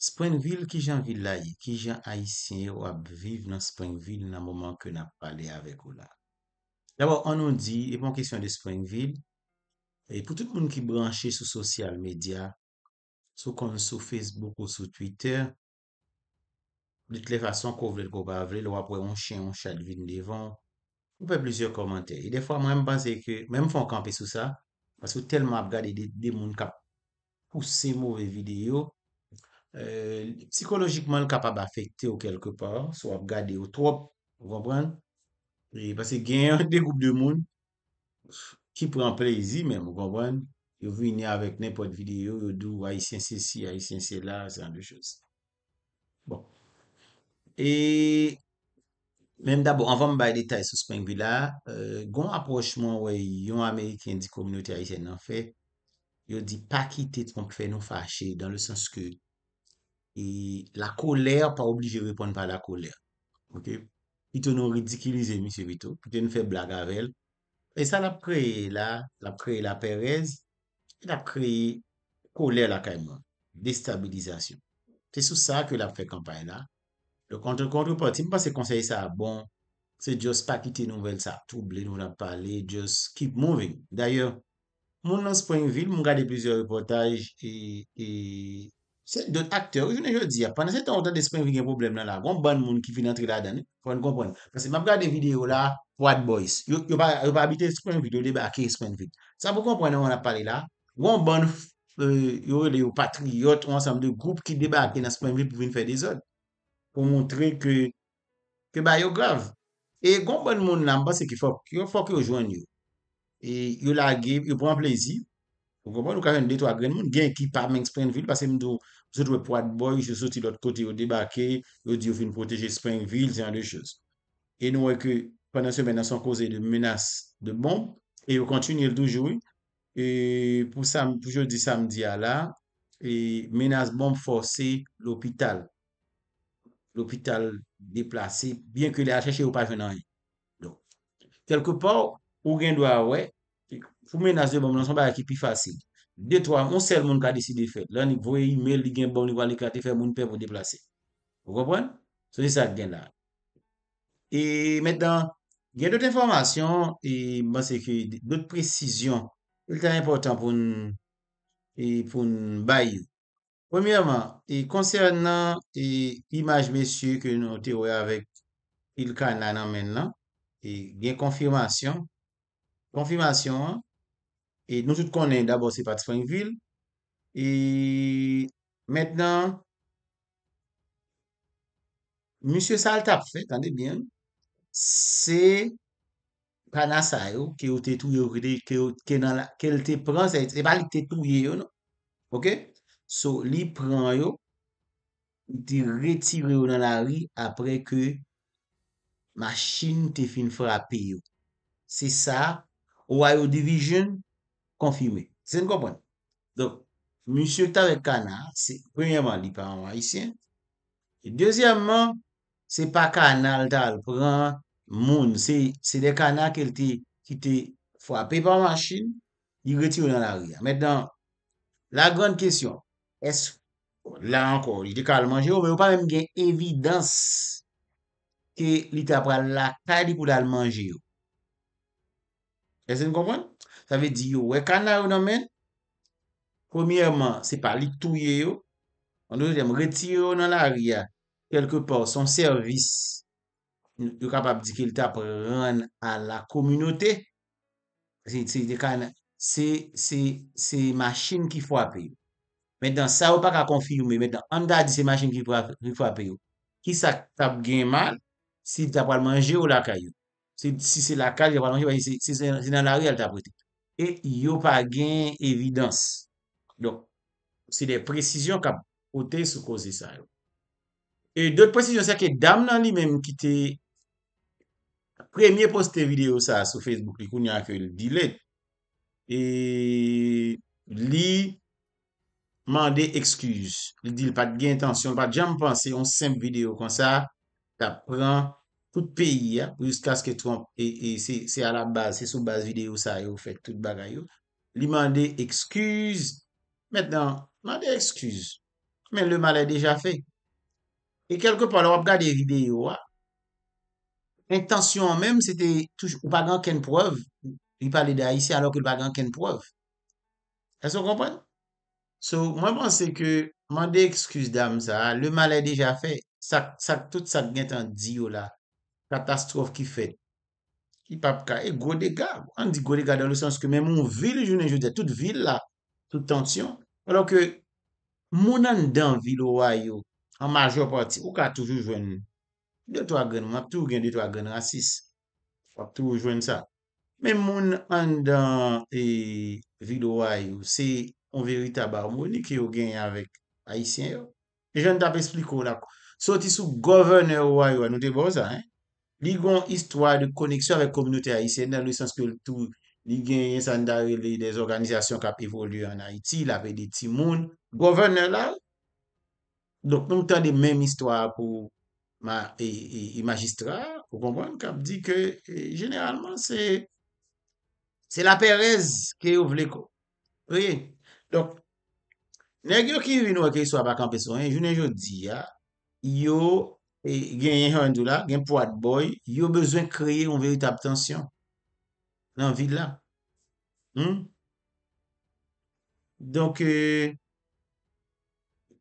Springville, ki jan vilay, ki jan ayisyen, wap viv nan Springville nan mouman ke nap pale avek w la. Dawa, anon di, e bon kisyon de Springville, e pou tout moun ki branche sou sosyal medya, sou kon sou Facebook ou sou Twitter, pou dit le fason kou vle l kou bavle, l wap wè moun e chen, moun chal vin devan, moun pwe blizye komante. E defwa mwen mba se ke, mwen mfon kampe sou sa, pasou telman ap gade de moun ka pousse mouve video, Euh, psikolojikman kapab afekte ou kelke par, sou ap gade ou trop, ou gwa bran, e pase gen yon de goup de moun, ki pou an prezi men, ou gwa bran, yo vini avèk nen pot videyo, yo dou Aisyen se si, Aisyen se la, san de chos. Bon. E, menm dabou, anvan m bay detay sou speng vi la, gon aprochman wey, yon Ameriken di kominote Aisyen nan fe, yo di pakitit moun ki fè nou fache, dan le sens ke, E la kolèr pa oblige repon pa la kolèr. Ok. I te nou ridikilize, Mr. Vito. I te nou fe blaga vel. E sa la preye la. La preye la perez. E la preye kolèr la kayman. Destabilizasyon. Te sou sa ke la fe kampay la. Le kontre kontre poti. Mwen pa se konseye sa. Bon. Se jous pa kite nouvel sa. Tou blè nou la pale. Jous keep moving. D'ayor. Moun nan Sponville. Moun gade blizou reportaj. E... Sen dot akteur, ou jounen joun di ya, panen sen ton otan de Spanvik yon problem nan la, goun ban moun ki fin antre la dan, pou an kompon. Pase mab gade videyo la, Wad Boys, yon pa habite Spanvik, yon deba ake Spanvik. Sa pou kompon an wana pale la, goun ban euh, yon patriyot, yon ansam de group ki deba ake na Spanvik pou vin fè desot, pou montre ke, ke ba yon grav. E goun ban moun nan bas se ki fok, yon fok yon joun yon. E yon la ge, yon pran plezi, nou kawen detwa gren moun, gen ki parmenk Spenville, pase mdou, msou dwe poad boy jesoti lot kote yo debake yo di yo fin proteje Spenville, jan de chos e nou weke, pandan se mena son kose de menas de bombe e yo kontinir doujou e pou sam, toujou di sam diya la, e menas bombe force, l'opital l'opital deplase, bien ke le a chache ou pa venan nou, telke pa ou gen dwa wek Fou menas de bom, nan son ba akipi fasil. Dey to, an se l moun ka desi de fet. Lan ni vwe yi mel di gen bom, ni vwa li kate fè moun pe pou deplase. Fou kopwen? Sosye sa gen nan. E men dan, gen dot informasyon, e bas se ke dot presisyon ultra important pou n' pou n' bayi. Premiyaman, e konsernan e imaj mesye ke nou te wè avèk il kan nan an men nan, gen konfirmasyon, konfirmasyon an, E nou tout konen, d'abo se patifan yon vil. E menen Monsie Saltaf, tande bien, se panasa yo, ke yo te touye yon ridè, ke yo te nan la, ke yo te pran, se pa li te touye yon, ok? So, li pran yo, di retire yon nan la ri, apre ke maschin te fin frape yo. Se sa, owa yo divijen, Konfirmé, sè n kompon. Don, monsur tawe kanal, sè, premyèman li pa an marisyen, e dezyèman, sè pa kanal tal, pran moun, sè de kanal ke li te fwape pa manchin, li reti ou nan la riyan. Mèndan, la gwen kèsyon, es, la an kon, li te kal manjè ou, mè ou pa mèm gen evidans ke li ta pran la kadi pou dal manjè ou. Ese nou konpon? Sa ve di yo wek an non, la ou nan men. Premièrement, se pa li touye yo. An nou deyam, reti yo nan la aria. Quelke por, son servis. Yo kapap di ki el tap ren a la kominote. Se dey kan, se, se, se machine ki fwa pe yo. Mèndan, sa ou pa ka konfiyou, mèndan, an da di se machine ki fwa pe yo. Ki sa tap gen mal, si te apal manje ou la kayo. Si se la ka, se nan la riyal ta priti. E yo pa gen evidans. Donk, se de presisyon ka pote sou kose sa yo. E dote presisyon sa ke dam nan li menm ki te premye poste video sa sou Facebook li koun ya akwe li di let. E li mande ekskuz. Li di pa gen tansyon, pa jam panse yon semp video kon sa ta pran tout peyi ya, pou yous kaske tron, e, e se a la base, se sou base videyo sa yo, fek tout bagay yo, li mande ekskuz, mèndan, mande ekskuz, mènd le malè deja fe, e kelkepon, lor ap gade videyo, l'intensyon mèm, se te touche, ou bagan ken pov, li pale da isi, alo ke bagan ken pov, e so kompon? So, mwen mwense ke, mande ekskuz dam sa, le malè deja fe, sa tout sa gen tan diyo la, Katastrof ki fet. Ki pap ka e godega. An di godega dan le sens ke men moun vil jounen jounen. Toute vil la. Toute tansyon. Walo ke moun an dan vil owayo. An majo parti. Ou ka toujou jounen. De tou a gen. Mab tou gen de tou a gen. Racist. Mab tou jounen sa. Men moun an dan e, vil owayo. Se on verita barmouni ki yo gen avik. Haitien yo. Je n tap espliko la. Soti sou governor owayo an nou te boza. li gwen istwa de koneksyon ve komunite Aisyen nan le sens ke l tou li gen yensan dare le des organizasyon kap evolye an Aiti, la ve de ti moun govene la dok nou tan de menm istwa pou ma e magistra pou konpwen kap di ke generalman se se la perez ke ou vle ko do, negyo ki vin wak e swa bakan peson, jounen joun di yo E gen yon yon dou la, gen pou at boy, yo bezwen kreye yon verit abtansyon nan villa. Hmm? Donk, e,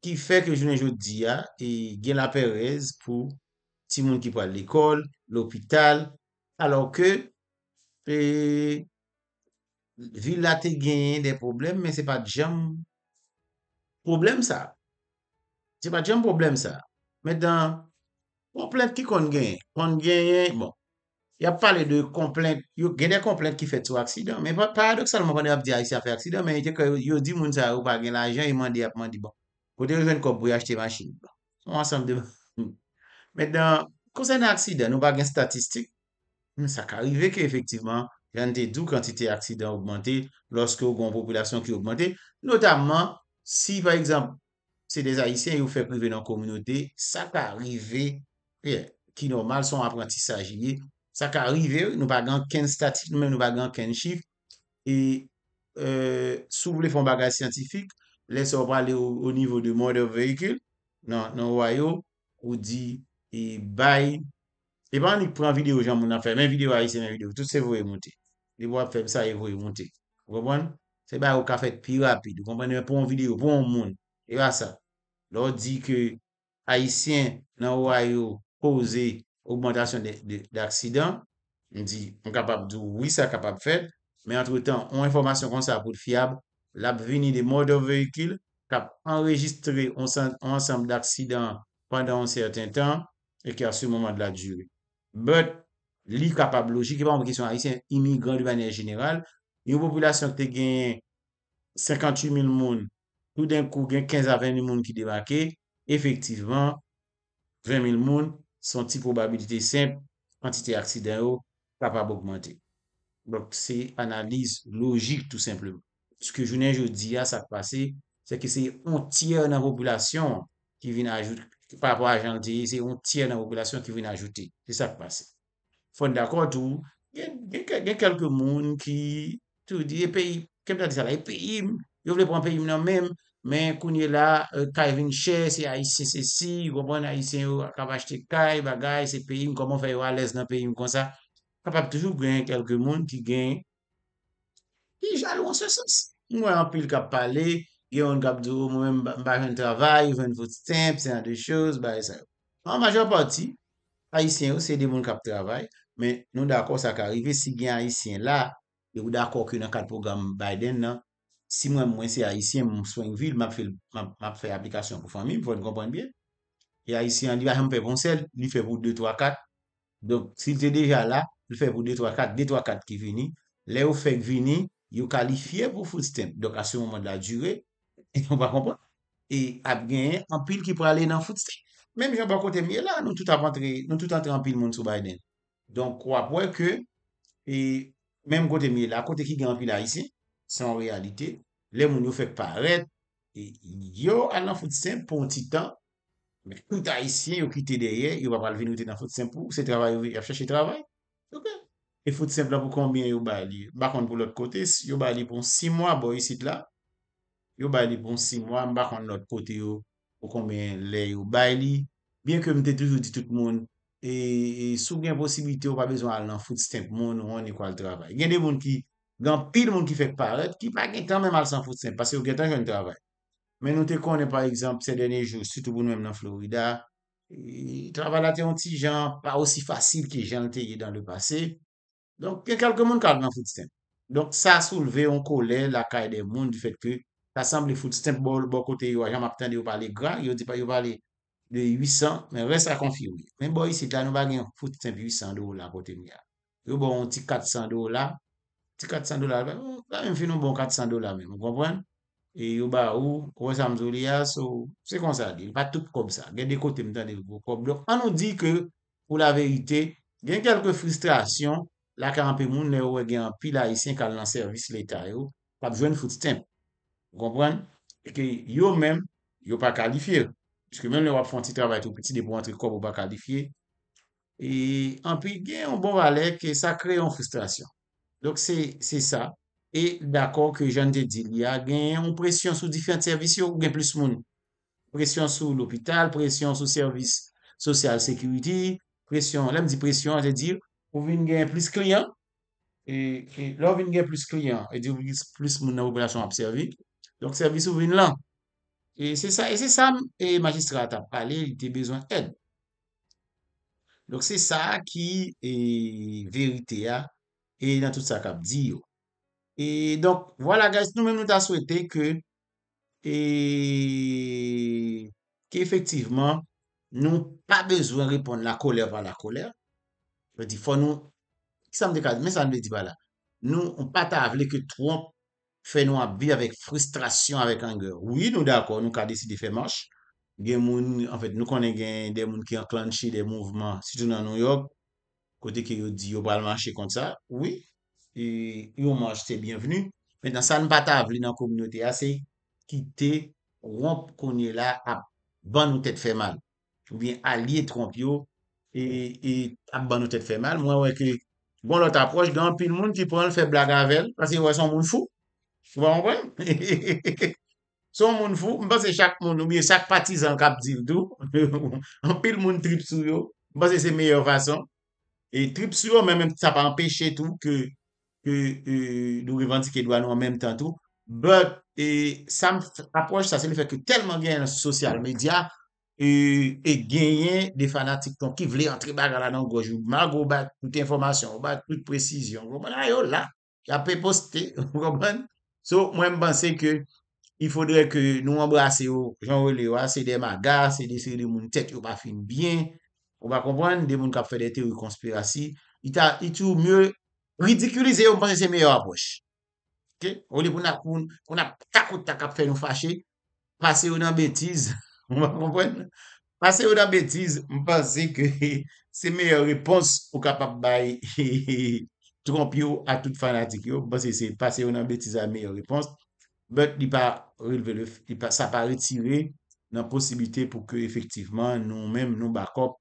ki fe ke jounen joudi ya, e gen la perez pou ti moun ki pou al ekol, l'opital, alor ke villa te gen yon de problem, men se pa jom problem sa. Se pa jom problem sa. Men dan Komplemte ki kon genye? Kon genye, bon. Y ap pale de komplemte, yo genye komplemte ki fe tou aksidant, men paradoksalman kon de ap di aisyan fe aksidant, men ite ke yo di moun sa ou pa gen la ajan, y man di ap man di, bon. Kote yo jen kon bouye achete vachini, bon. Mwen sanm de, bon. Men dan, kon sen aksidant, nou pa gen statistik, sa ka rive ke efektivman, gen de dou kantite aksidant oubmente, loske ou gon populasyon ki oubmente, notamman, si par exemple, se de aisyan yo fe prive nan kominote, sa ka rive, ki normal son apratisajye, sa ka rive, nou bagan ken statif, nou bagan ken chif, e, e, sou wou le fon bagan siyantifik, lese wou prale ou nivou de mode of vehikel, nan woy yo, ou di e bay, e ban ni pran video jan moun an fè, men video a isen men video, tout se vowe monte, se wou ap fèm sa, e vowe monte, se bay wou ka fèt pi rapide, pou an video, pou an moun, e ba sa, lor di ke aisyen nan woy yo poze augmentasyon de d'aksidan, m di, m kapab d'ou, oui, sa kapab fet, men entre tan, m informasyon kon sa apot fiyab, lap veni de mòdor veyikil, kap enregistre on san ansam d'aksidan pandan an sèrten tan, e ki a sou mòman d'la djure. But, li kapab logik, e pa m wèkisyon a, isi yon imigran d'vane general, yon populasyon te gen 58.000 moun, tout d'en kou gen 15-20 moun ki devakè, efektivman, 20.000 moun, Sonti probabilite semp, antite aksidè ou, pa pa pou augmentè. Donc, se analise logik tout semp lè. Se ke jounen jou di a, sa pou pase, se ke se on tiè nan vopulasyon ki vin ajoute, pa pa ajan di, se on tiè nan vopulasyon ki vin ajoute, se sa pou pase. Fon d'akot ou, gen kelke moun ki tou di, e peyi, kem ta di sa la, e peyi, yo vle pou an peyi mnen mèm, Men, kounye la, euh, kaivin chè, si aisyen se si, yon bon aisyen yo akavache te kaiv, bagay, se peyim, koman fè yo alèz nan peyim kon sa, kapap tejou bwen kelke moun ki gen, ki jalou an se sens. Yon wè an pil kap pale, gen yon kap dour mwen mba jen travay, mwen vòt stemp, sen an te chòs, bwa yon sa. An majò pati, aisyen yo se de moun kap travay, men nou d'akò sa ka rive, si gen aisyen la, yon d'akò ki yon an kat program Biden nan, Si mwen mwen se Aisyen mwen so yon vil, mwen ap fè aplikasyon pou fami, mwen kompon biye. E Aisyen diwa ah, jen mwen fè ponsel, li fè pou 2-3-4. Donk sil te deja la, li fè pou 2-3-4, 2-3-4 ki vini. Le ou fèk vini, yo kalifiye pou foodstamp. Donk a se mwen mwen la jure, mwen kompon biye. E ap genye anpil ki pou ale nan foodstamp. Men mwen jen pa kote miye la, nou tout ap antre anpil moun sou Biden. Donk kwa pou e ke, men mwen kote miye la, kote ki gen anpil Aisyen, San realite, bon le moun yo fèk paret, yo al nan foute sem pou an titan, mè kouta isyen yo kite derye, bon, yo pa pal venite nan foute sem pou, se travay yo ve ap chache travay, yo ben, e foute sem la pou konbyen yo bay li, bakon pou lòt kote, yo bay li pou an si mwa, bo yi sit la, yo bay li pou an si mwa, mbakon lòt kote yo, pou konbyen le yo bay li, bien ke mwen te trivouti tout moun, e sou gen posibite yo pa bezwa al nan foute sem, moun wè an ekwal travay, gen de moun ki, Gan pil moun ki fek paret, ki pa gen tan men malsan footstamp. Pase yo gen tan gen trabay. Men nou te konen par exemple, se dene jou, sutou bou nou men nan Florida, e, trabay la te yon ti jan, pa osi fasil ki jan te ye dan de pase. Donk, piye kelke moun kal nan footstamp. Donk, sa souleve, on kole, la kaye de moun, du fet pe, tasanm le footstamp bol, bo kote yo, a jan map ten de yo pale gran, yo te pale yo pale de 800, men res a konfi ou. Men bo yi se ta nou bagen footstamp 800 do la kote miya. Yo bo yon ti 400 do la, Ti 400 dolar, la mwen finon bon 400 dolar men, mwen konpwen. E yo ba ou, kwa samzou liyas ou, se kon sa di, pa tup kob sa, gen dekote mwen tan dekote kob. An nou di ke, pou la verite, gen kelke frustrasyon, la karanpe moun nou e gen pil a isen kal nan servis leta yo, pa bjwen fouti tem. Mwen konpwen, e ke yo men, yo pa kalifiye, pweske men nou ap fwanti travay tou piti de pou antre kob ou pa kalifiye. E an pi gen yon bon valèk, e sa kreyon frustrasyon. Donc, c'est ça. Et d'accord que j'en dédile, y a gain ou presyon sous diffèrents services ou gain plus moun. Presyon sous l'hôpital, presyon sous services social security, presyon, lèm di presyon, j'en dédile, ou vin gain plus kliant, et lò vin gain plus kliant, et di ou vin plus moun nan oublation observi, donc services ou vin lan. Et c'est ça, et c'est ça, et magistrate a parlé, il te besoin aide. Donc, c'est ça qui est vérité, ya, E nan tout sa kap di yo. E donk, wala guys, nou men nou ta souwete ke eee ke efektiveman nou pa bezwen ripon la koler pa la koler. Ve di fon nou, ki san m dekade, men san m dekade di bala. Nou, nou pata avle ke tron fe nou ap bi avik frustrasyon avik ange. Ouye nou dako, nou ka desi di fe mors. Gen moun, an fèt, nou konen gen den moun ki an klanshi den mouvman si tou nan nou yonk. Kote ki yo di yo bal manche kont sa. Oui. E yo manche se bienvenu. Men dan sa n pa ta avli nan kominote a se. Ki te romp konye la ap ban ou tete fe mal. Ou bien alie tromp yo. E ap ban ou tete fe mal. Mwen wè ke bon lot ap proj. Gan pil moun ki pon l fe blaga vel. Asi wè son moun fou. Mwen wè. Son moun fou. Mwen bose chak moun. Mwen yon chak pati zan kap zil do. An pil moun trip sou yo. Mwen bose se meyo fason. E trip sou, mè mèm, sa pa empèche tout ke nou revanti ke do an nou an mèm tan tout. Bek, e sa m apwaj, sa se le fèk ke telman gen yon sosyal media e genyen de fanatik ton ki vle entri baga la nan gojou. Mèm, go bat tout informasyon, go bat tout prezisyon. Oh a yo la, ki apè poste, sou mèm bansè ke i fòdre ke nou mèm brase yo, jan wè le yo, sè de maga, sè de sè de moun tèt yo pa fin bien, On va konpwenn, demoun kap fèdète ou konspirasy, itou mèl ridikulize ou mpansè se mèyè wap wèch. Ok? O li pou na koun, pou na kakout ta kap fè nou fachè, pase ou nan bètiz, mpansè ou nan bètiz, mpansè kè se mèyè wèpons ou kap ap bèy tromp yo a tout fanatik yo, mpansè se pase ou nan bètiz a mèyè wèpons, sa pa rètirè nan posibité pou kè efektivman nou mèm nou bakop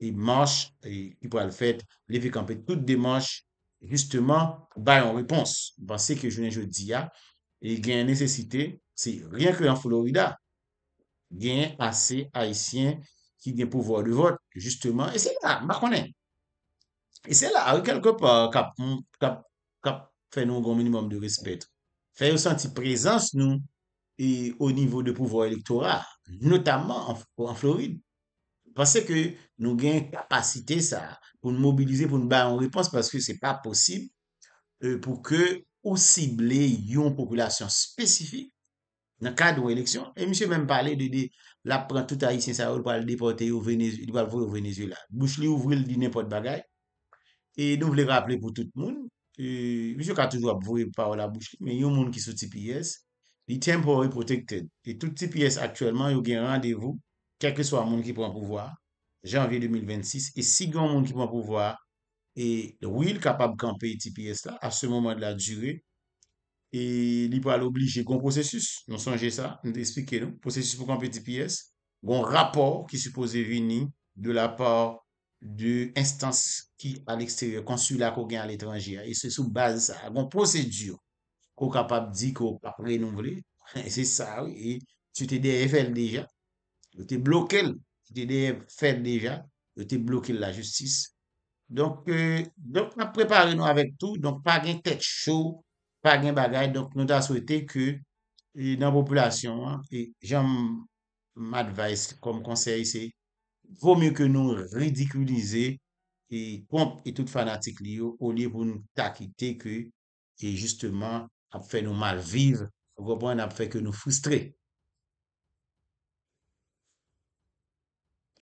y manche, y pral fèt, lè vè kampe, tout demanche, justèman, bayon repons, bansè ke jounè jò diya, y gen nèsesite, sè rèn kè an Florida, gen asè haïsyen ki gen pouvoi de vot, justèman, e sè la, makonè. E sè la, a wè kel kop kap fè nou goun minimum de respèt. Fè yon santi prezans nou e o nivou de pouvoi elektorat, notamman an Florida. Pase ke nou gen kapasite sa pou nou mobilize pou nou ba yon repons Pase ke se pa posib euh, pou ke ou sible yon populasyon spesifik Nan kade yon eleksyon E misyo men pale de de la pran touta Isin Saoud Pal depote yon venezuelan Bouchli ou vril di nepot bagay E nou vle raple pou tout moun E misyo ka toujwa pou vril pa wala Bouchli Men yon moun ki sou TPS Li tempo yon protected E tout TPS aktuellement yon gen randevou Kèkè so a moun ki pou an pouvwa, janvye 2026, e si goun moun ki pou an pouvwa, e wil kapab kampe TPS la, a se mouman de la djure, e li pou al oblije goun prosesus, nou sanje sa, nou te esplike nou, prosesus pou kampe TPS, goun rapor ki suppose vini de la par de instans ki an eksteryo, konsula kou gen an l'etranjia, e se soubaz sa, goun prosesdjou, kou kapab di kou ap renouvre, e se sa, e tu te derevel deja, yo te blokel, yo te dey fèl deja, yo te blokel la justis. Donk euh, ap prepare nou avèk tou, donk pa gen tèk chou, pa gen bagay, donk nou ta souwete ke nan popolasyon, jèm m'advayse kom konsey se, vò mèk ke nou ridikulize, pomp etout fanatik liyo, ou liye pou nou takite ke, e jistèman ap fè nou mal vive, wèk bon ap fè ke nou foustre.